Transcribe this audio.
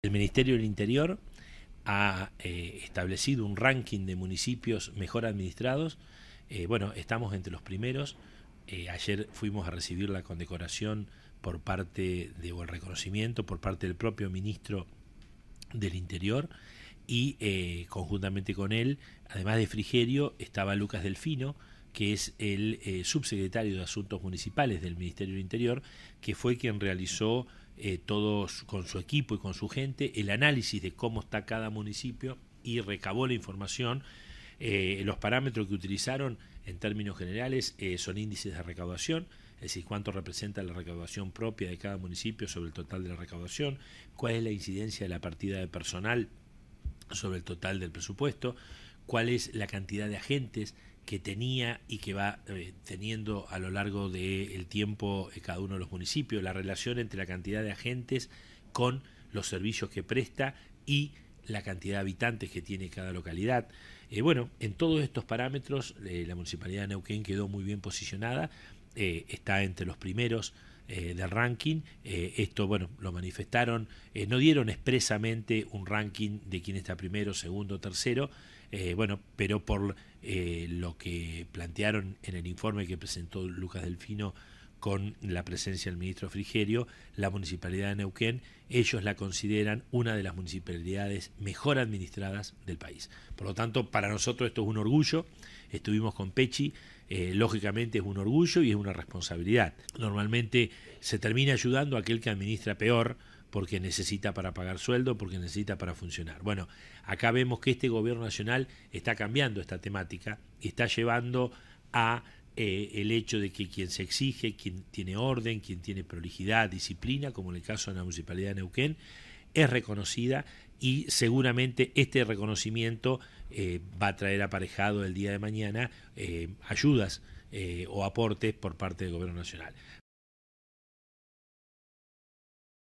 El Ministerio del Interior ha eh, establecido un ranking de municipios mejor administrados. Eh, bueno, estamos entre los primeros. Eh, ayer fuimos a recibir la condecoración por parte de, o el reconocimiento por parte del propio ministro del Interior y conjuntamente con él, además de Frigerio, estaba Lucas Delfino, que es el subsecretario de Asuntos Municipales del Ministerio del Interior, que fue quien realizó eh, todos con su equipo y con su gente, el análisis de cómo está cada municipio y recabó la información. Eh, los parámetros que utilizaron en términos generales eh, son índices de recaudación, es decir, cuánto representa la recaudación propia de cada municipio sobre el total de la recaudación, cuál es la incidencia de la partida de personal sobre el total del presupuesto, cuál es la cantidad de agentes que tenía y que va eh, teniendo a lo largo del tiempo eh, cada uno de los municipios, la relación entre la cantidad de agentes con los servicios que presta y la cantidad de habitantes que tiene cada localidad. Eh, bueno, en todos estos parámetros la Municipalidad de Neuquén quedó muy bien posicionada, está entre los primeros eh, del ranking. Eh, esto, bueno, lo manifestaron, eh, no dieron expresamente un ranking de quién está primero, segundo, tercero, bueno, pero por lo que plantearon en el informe que presentó Lucas Delfino con la presencia del ministro Frigerio, la municipalidad de Neuquén, ellos la consideran una de las municipalidades mejor administradas del país. Por lo tanto, para nosotros esto es un orgullo, estuvimos con Pechi, eh, lógicamente es un orgullo y es una responsabilidad. Normalmente se termina ayudando a aquel que administra peor, porque necesita para pagar sueldo, porque necesita para funcionar. Bueno, acá vemos que este gobierno nacional está cambiando esta temática y está llevando a eh, el hecho de que quien se exige, quien tiene orden, quien tiene prolijidad, disciplina, como en el caso de la Municipalidad de Neuquén, es reconocida y seguramente este reconocimiento eh, va a traer aparejado el día de mañana eh, ayudas o aportes por parte del Gobierno Nacional.